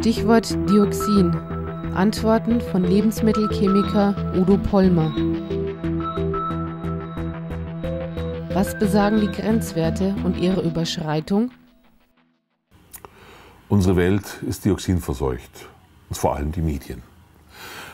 Stichwort Dioxin. Antworten von Lebensmittelchemiker Udo Pollmer. Was besagen die Grenzwerte und ihre Überschreitung? Unsere Welt ist dioxinverseucht, und vor allem die Medien.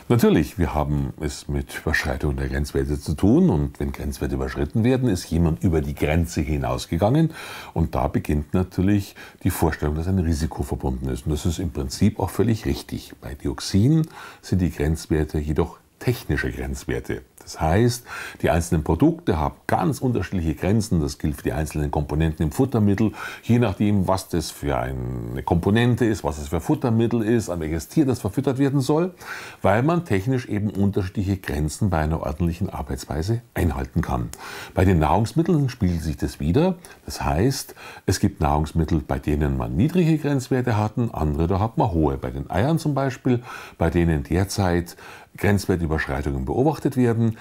Natürlich, wir haben es mit Überschreitung der Grenzwerte zu tun und wenn Grenzwerte überschritten werden, ist jemand über die Grenze hinausgegangen und da beginnt natürlich die Vorstellung, dass ein Risiko verbunden ist. Und das ist im Prinzip auch völlig richtig. Bei Dioxin sind die Grenzwerte jedoch technische Grenzwerte. Das heißt, die einzelnen Produkte haben ganz unterschiedliche Grenzen. Das gilt für die einzelnen Komponenten im Futtermittel, je nachdem, was das für eine Komponente ist, was es für Futtermittel ist, an welches Tier das verfüttert werden soll, weil man technisch eben unterschiedliche Grenzen bei einer ordentlichen Arbeitsweise einhalten kann. Bei den Nahrungsmitteln spiegelt sich das wieder. Das heißt, es gibt Nahrungsmittel, bei denen man niedrige Grenzwerte hatten, andere da hat man hohe. Bei den Eiern zum Beispiel, bei denen derzeit Grenzwertüberschreitungen beobachtet werden,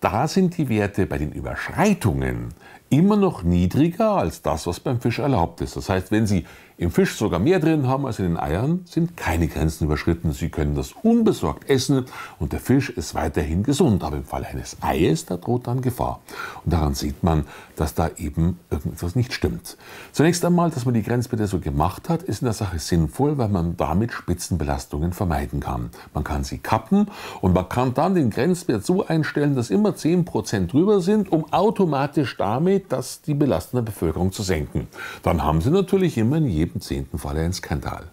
da sind die Werte bei den Überschreitungen immer noch niedriger als das, was beim Fisch erlaubt ist. Das heißt, wenn Sie im Fisch sogar mehr drin haben als in den Eiern, sind keine Grenzen überschritten. Sie können das unbesorgt essen und der Fisch ist weiterhin gesund. Aber im Fall eines Eies, da droht dann Gefahr. Und daran sieht man, dass da eben irgendwas nicht stimmt. Zunächst einmal, dass man die Grenzwerte so gemacht hat, ist in der Sache sinnvoll, weil man damit Spitzenbelastungen vermeiden kann. Man kann sie kappen und man kann dann den Grenzwert so einstellen, dass immer 10% drüber sind, um automatisch damit geht, das die Belastung der Bevölkerung zu senken. Dann haben Sie natürlich immer in jedem zehnten Fall einen Skandal.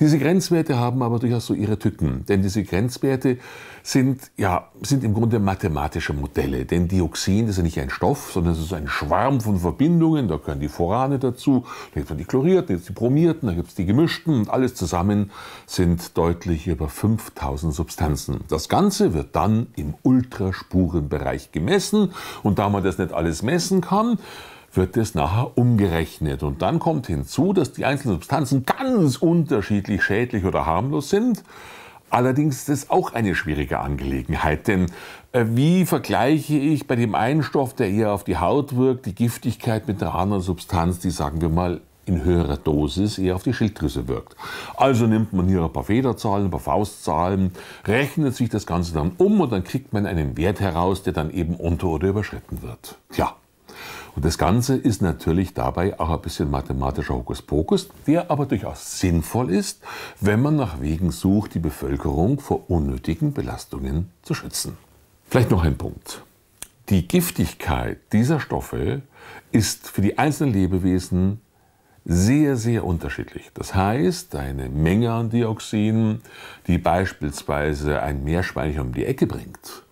Diese Grenzwerte haben aber durchaus so ihre Tücken, denn diese Grenzwerte sind, ja, sind im Grunde mathematische Modelle. Denn Dioxin ist ja nicht ein Stoff, sondern es ist ein Schwarm von Verbindungen. Da können die Forane dazu, da gibt es die Chlorierten, da gibt es die Bromierten, da gibt es die Gemischten. Und alles zusammen sind deutlich über 5000 Substanzen. Das Ganze wird dann im Ultraspurenbereich gemessen. Und da man das nicht alles messen kann, wird es nachher umgerechnet. Und dann kommt hinzu, dass die einzelnen Substanzen ganz unterschiedlich schädlich oder harmlos sind. Allerdings ist es auch eine schwierige Angelegenheit, denn äh, wie vergleiche ich bei dem einen Stoff, der eher auf die Haut wirkt, die Giftigkeit mit der anderen Substanz, die sagen wir mal in höherer Dosis eher auf die Schilddrüse wirkt. Also nimmt man hier ein paar Federzahlen, ein paar Faustzahlen, rechnet sich das Ganze dann um und dann kriegt man einen Wert heraus, der dann eben unter- oder überschritten wird. Tja, und das Ganze ist natürlich dabei auch ein bisschen mathematischer Hokuspokus, der aber durchaus sinnvoll ist, wenn man nach Wegen sucht, die Bevölkerung vor unnötigen Belastungen zu schützen. Vielleicht noch ein Punkt. Die Giftigkeit dieser Stoffe ist für die einzelnen Lebewesen sehr, sehr unterschiedlich. Das heißt, eine Menge an Dioxin, die beispielsweise ein Meerschweinchen um die Ecke bringt,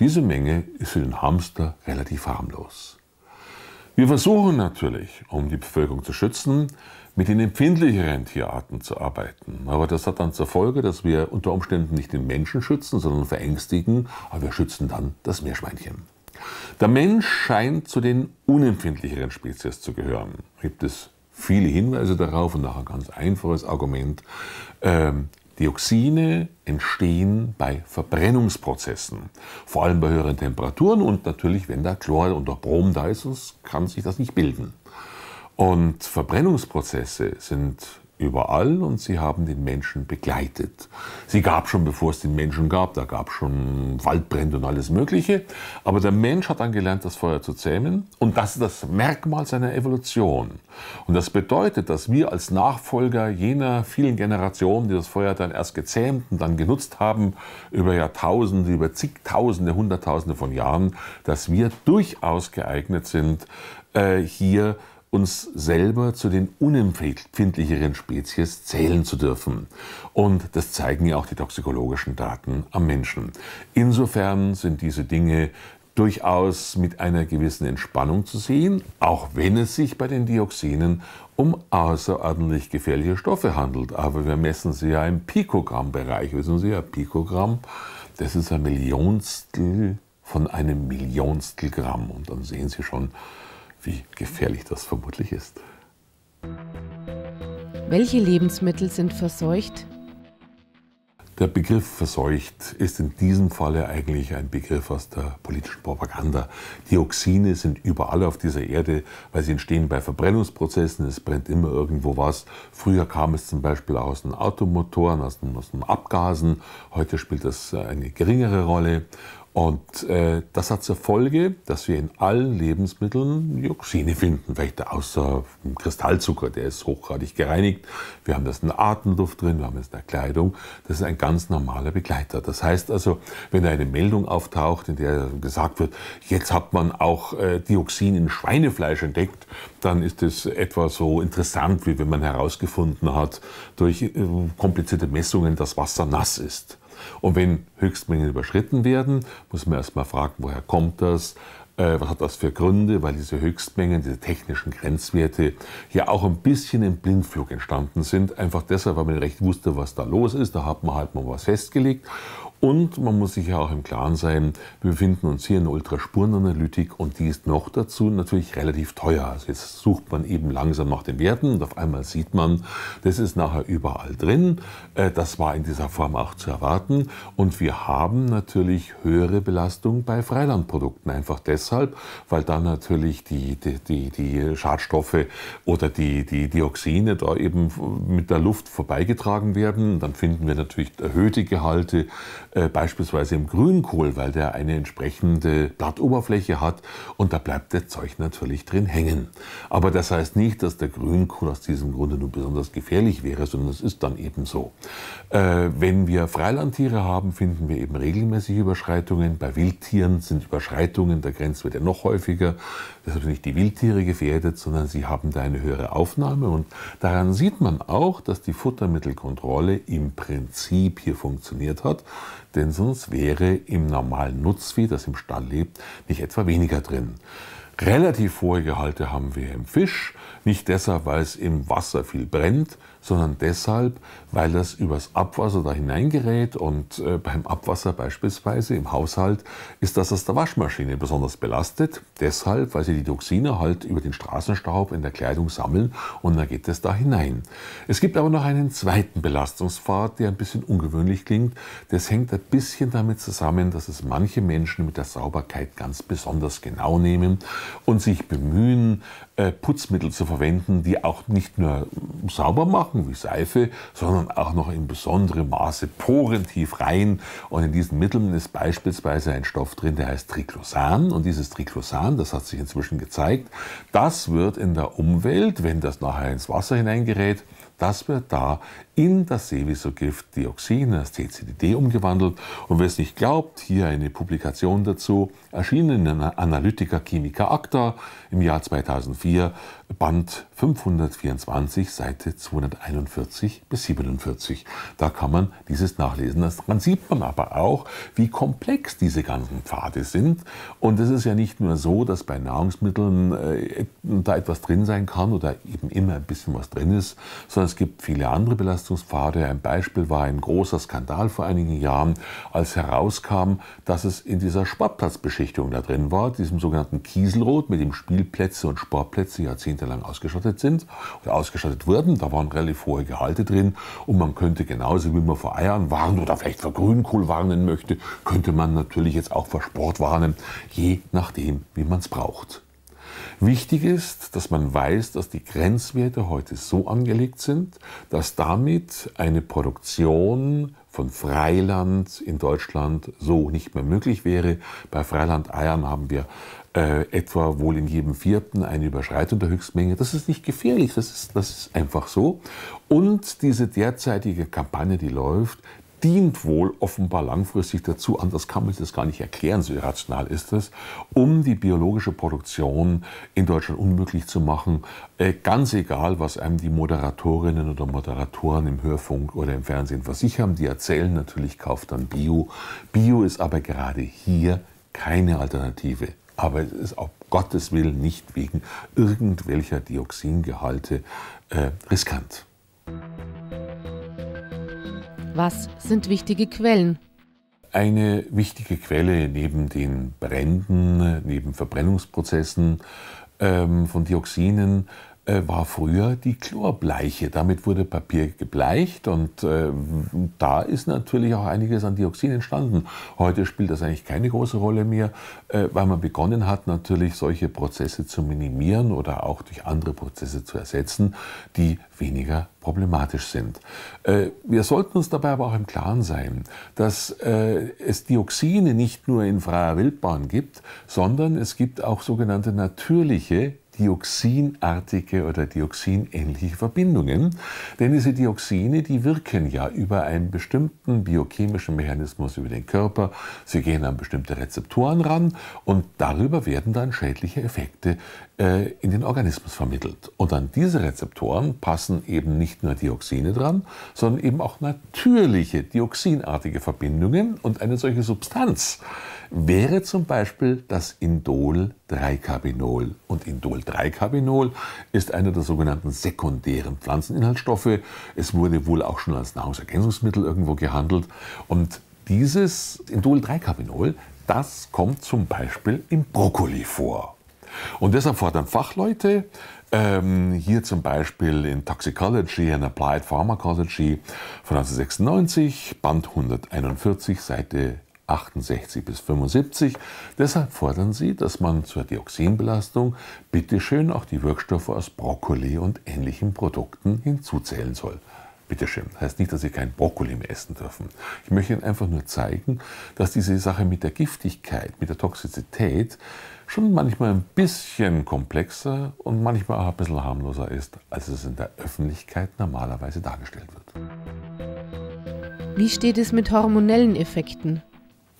diese Menge ist für den Hamster relativ harmlos. Wir versuchen natürlich, um die Bevölkerung zu schützen, mit den empfindlicheren Tierarten zu arbeiten. Aber das hat dann zur Folge, dass wir unter Umständen nicht den Menschen schützen, sondern verängstigen, aber wir schützen dann das Meerschweinchen. Der Mensch scheint zu den unempfindlicheren Spezies zu gehören. Gibt es viele Hinweise darauf und auch ein ganz einfaches Argument. Ähm, Dioxine entstehen bei Verbrennungsprozessen, vor allem bei höheren Temperaturen und natürlich, wenn da Chlor und auch Brom da ist, kann sich das nicht bilden. Und Verbrennungsprozesse sind überall und sie haben den Menschen begleitet. Sie gab schon, bevor es den Menschen gab, da gab es schon Waldbrände und alles Mögliche, aber der Mensch hat dann gelernt, das Feuer zu zähmen und das ist das Merkmal seiner Evolution. Und das bedeutet, dass wir als Nachfolger jener vielen Generationen, die das Feuer dann erst gezähmt und dann genutzt haben, über Jahrtausende, über zigtausende, hunderttausende von Jahren, dass wir durchaus geeignet sind, äh, hier uns selber zu den unempfindlicheren Spezies zählen zu dürfen. Und das zeigen ja auch die toxikologischen Daten am Menschen. Insofern sind diese Dinge durchaus mit einer gewissen Entspannung zu sehen, auch wenn es sich bei den Dioxinen um außerordentlich gefährliche Stoffe handelt. Aber wir messen sie ja im Pikogramm-Bereich. Wissen Sie ja, Pikogramm, das ist ein Millionstel von einem Millionstel Gramm. Und dann sehen Sie schon, wie gefährlich das vermutlich ist. Welche Lebensmittel sind verseucht? Der Begriff verseucht ist in diesem Falle eigentlich ein Begriff aus der politischen Propaganda. Dioxine sind überall auf dieser Erde, weil sie entstehen bei Verbrennungsprozessen. Es brennt immer irgendwo was. Früher kam es zum Beispiel aus den Automotoren, aus den, aus den Abgasen. Heute spielt das eine geringere Rolle. Und äh, das hat zur Folge, dass wir in allen Lebensmitteln Dioxine finden, vielleicht außer im Kristallzucker, der ist hochgradig gereinigt. Wir haben das in der Atemluft drin, wir haben es in der Kleidung. Das ist ein ganz normaler Begleiter. Das heißt also, wenn eine Meldung auftaucht, in der gesagt wird, jetzt hat man auch äh, Dioxin in Schweinefleisch entdeckt, dann ist es etwa so interessant, wie wenn man herausgefunden hat, durch äh, komplizierte Messungen, dass Wasser nass ist. Und wenn Höchstmengen überschritten werden, muss man erstmal fragen, woher kommt das? Äh, was hat das für Gründe, weil diese Höchstmengen, diese technischen Grenzwerte ja auch ein bisschen im Blindflug entstanden sind. Einfach deshalb, weil man recht wusste, was da los ist. Da hat man halt mal was festgelegt. Und man muss sich ja auch im Klaren sein, wir befinden uns hier in der Ultraspurenanalytik und die ist noch dazu natürlich relativ teuer. Also jetzt sucht man eben langsam nach den Werten und auf einmal sieht man, das ist nachher überall drin. Äh, das war in dieser Form auch zu erwarten. Und wir haben natürlich höhere Belastung bei Freilandprodukten. Einfach deshalb, weil da natürlich die, die, die, die Schadstoffe oder die, die Dioxine da eben mit der Luft vorbeigetragen werden. Dann finden wir natürlich erhöhte Gehalte äh, beispielsweise im Grünkohl, weil der eine entsprechende Blattoberfläche hat und da bleibt das Zeug natürlich drin hängen. Aber das heißt nicht, dass der Grünkohl aus diesem Grunde nur besonders gefährlich wäre, sondern es ist dann eben so. Äh, wenn wir Freilandtiere haben, finden wir eben regelmäßig Überschreitungen. Bei Wildtieren sind Überschreitungen der Grenze Grenzwerte noch häufiger. Das sind nicht die Wildtiere gefährdet, sondern sie haben da eine höhere Aufnahme. Und daran sieht man auch, dass die Futtermittelkontrolle im Prinzip hier funktioniert hat. Denn sonst wäre im normalen Nutzvieh, das im Stall lebt, nicht etwa weniger drin. Relativ hohe Gehalte haben wir im Fisch, nicht deshalb, weil es im Wasser viel brennt, sondern deshalb, weil das übers Abwasser da hineingerät und äh, beim Abwasser beispielsweise im Haushalt ist das aus der Waschmaschine besonders belastet. Deshalb, weil sie die Toxine halt über den Straßenstaub in der Kleidung sammeln und dann geht es da hinein. Es gibt aber noch einen zweiten Belastungspfad, der ein bisschen ungewöhnlich klingt. Das hängt ein bisschen damit zusammen, dass es manche Menschen mit der Sauberkeit ganz besonders genau nehmen und sich bemühen, äh, Putzmittel zu verwenden, die auch nicht nur sauber machen, trocken wie Seife, sondern auch noch in besonderem Maße porentief rein. Und in diesen Mitteln ist beispielsweise ein Stoff drin, der heißt Triclosan. Und dieses Triclosan, das hat sich inzwischen gezeigt, das wird in der Umwelt, wenn das nachher ins Wasser hineingerät, das wird da in das Seviso-Gift Dioxin, das TCDD, umgewandelt. Und wer es nicht glaubt, hier eine Publikation dazu, erschienen in Analytica Chemica Acta im Jahr 2004, Band 524, Seite 241 bis 47. Da kann man dieses nachlesen. Dann sieht man aber auch, wie komplex diese ganzen Pfade sind. Und es ist ja nicht nur so, dass bei Nahrungsmitteln äh, da etwas drin sein kann oder eben immer ein bisschen was drin ist, sondern es gibt viele andere Belastungspfade. Ein Beispiel war ein großer Skandal vor einigen Jahren, als herauskam, dass es in dieser Sportplatzbeschichtung da drin war, diesem sogenannten Kieselrot, mit dem Spielplätze und Sportplätze jahrzehntelang ausgeschottet sind oder ausgeschottet wurden. Da waren relativ hohe Gehalte drin und man könnte genauso wie man vor Eiern warnen oder vielleicht vor Grünkohl warnen möchte, könnte man natürlich jetzt auch vor Sport warnen, je nachdem, wie man es braucht. Wichtig ist, dass man weiß, dass die Grenzwerte heute so angelegt sind, dass damit eine Produktion von Freiland in Deutschland so nicht mehr möglich wäre. Bei Freilandeiern haben wir äh, etwa wohl in jedem vierten eine Überschreitung der Höchstmenge. Das ist nicht gefährlich, das ist, das ist einfach so. Und diese derzeitige Kampagne, die läuft, dient wohl offenbar langfristig dazu, anders kann man sich das gar nicht erklären, so irrational ist das, um die biologische Produktion in Deutschland unmöglich zu machen, äh, ganz egal, was einem die Moderatorinnen oder Moderatoren im Hörfunk oder im Fernsehen versichern, die erzählen natürlich, kauft dann Bio. Bio ist aber gerade hier keine Alternative. Aber es ist auf Gottes Willen nicht wegen irgendwelcher Dioxingehalte äh, riskant. Was sind wichtige Quellen? Eine wichtige Quelle neben den Bränden, neben Verbrennungsprozessen ähm, von Dioxinen äh, war früher die Chlorbleiche. Damit wurde Papier gebleicht und äh, da ist natürlich auch einiges an Dioxin entstanden. Heute spielt das eigentlich keine große Rolle mehr, äh, weil man begonnen hat, natürlich solche Prozesse zu minimieren oder auch durch andere Prozesse zu ersetzen, die weniger problematisch sind. Äh, wir sollten uns dabei aber auch im Klaren sein, dass äh, es Dioxine nicht nur in freier Wildbahn gibt, sondern es gibt auch sogenannte natürliche dioxinartige oder dioxinähnliche Verbindungen. Denn diese Dioxine, die wirken ja über einen bestimmten biochemischen Mechanismus über den Körper. Sie gehen an bestimmte Rezeptoren ran und darüber werden dann schädliche Effekte äh, in den Organismus vermittelt. Und an diese Rezeptoren passen eben nicht nur Dioxine dran, sondern eben auch natürliche dioxinartige Verbindungen. Und eine solche Substanz wäre zum Beispiel das Indol-3-Carbinol. Und Indol Methyl-3-Carbinol ist einer der sogenannten sekundären Pflanzeninhaltsstoffe. Es wurde wohl auch schon als Nahrungsergänzungsmittel irgendwo gehandelt. Und dieses Indol-3-Carbinol, das kommt zum Beispiel im Brokkoli vor. Und deshalb fordern Fachleute, ähm, hier zum Beispiel in Toxicology and Applied Pharmacology von 1996, Band 141, Seite 68 bis 75. Deshalb fordern sie, dass man zur Dioxinbelastung bitteschön auch die Wirkstoffe aus Brokkoli und ähnlichen Produkten hinzuzählen soll. Bitte schön. heißt nicht, dass Sie kein Brokkoli mehr essen dürfen. Ich möchte Ihnen einfach nur zeigen, dass diese Sache mit der Giftigkeit, mit der Toxizität schon manchmal ein bisschen komplexer und manchmal auch ein bisschen harmloser ist, als es in der Öffentlichkeit normalerweise dargestellt wird. Wie steht es mit hormonellen Effekten?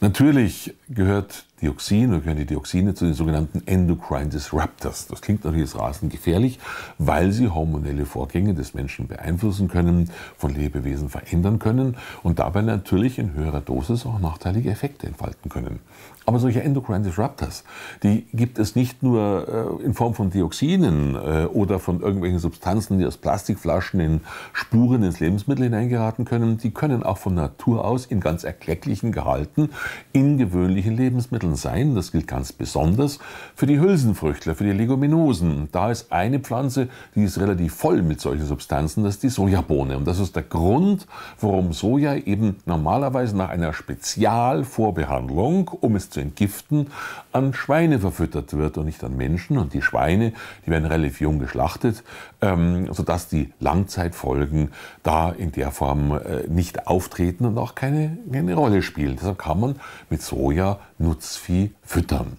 Natürlich gehört Dioxin, da gehören die Dioxine zu den sogenannten Endocrine Disruptors. Das klingt natürlich rasend gefährlich, weil sie hormonelle Vorgänge des Menschen beeinflussen können, von Lebewesen verändern können und dabei natürlich in höherer Dosis auch nachteilige Effekte entfalten können. Aber solche Endocrine Disruptors, die gibt es nicht nur äh, in Form von Dioxinen äh, oder von irgendwelchen Substanzen, die aus Plastikflaschen in Spuren ins Lebensmittel hineingeraten können, die können auch von Natur aus in ganz erklecklichen Gehalten in gewöhnlichen Lebensmitteln Pflanzen sein. Das gilt ganz besonders für die Hülsenfrüchtler, für die Leguminosen. Da ist eine Pflanze, die ist relativ voll mit solchen Substanzen, das ist die Sojabohne. Und das ist der Grund, warum Soja eben normalerweise nach einer Spezialvorbehandlung, um es zu entgiften, an Schweine verfüttert wird und nicht an Menschen. Und die Schweine, die werden relativ jung geschlachtet, ähm, sodass die Langzeitfolgen da in der Form äh, nicht auftreten und auch keine, keine Rolle spielen. Deshalb kann man mit Soja nutzvoll Vieh füttern.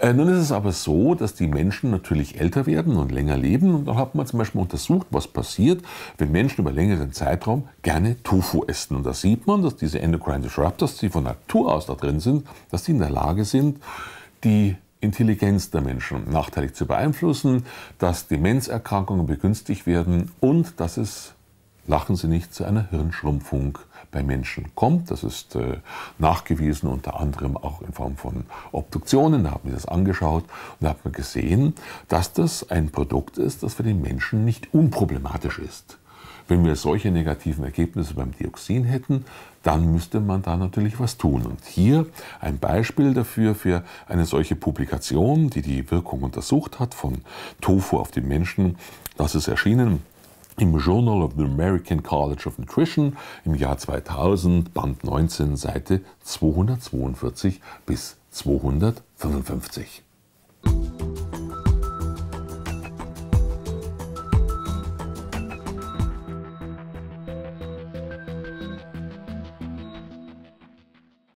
Äh, nun ist es aber so, dass die Menschen natürlich älter werden und länger leben. Und da hat man zum Beispiel untersucht, was passiert, wenn Menschen über längeren Zeitraum gerne Tofu essen. Und da sieht man, dass diese Endocrine Disruptors, die von Natur aus da drin sind, dass die in der Lage sind, die Intelligenz der Menschen nachteilig zu beeinflussen, dass Demenzerkrankungen begünstigt werden und dass es, lachen Sie nicht, zu einer Hirnschrumpfung kommt bei Menschen kommt. Das ist äh, nachgewiesen unter anderem auch in Form von Obduktionen. Da habe ich das angeschaut und habe mir gesehen, dass das ein Produkt ist, das für den Menschen nicht unproblematisch ist. Wenn wir solche negativen Ergebnisse beim Dioxin hätten, dann müsste man da natürlich was tun. Und hier ein Beispiel dafür für eine solche Publikation, die die Wirkung untersucht hat von Tofu auf den Menschen. Das ist erschienen im Journal of the American College of Nutrition im Jahr 2000, Band 19, Seite 242 bis 255.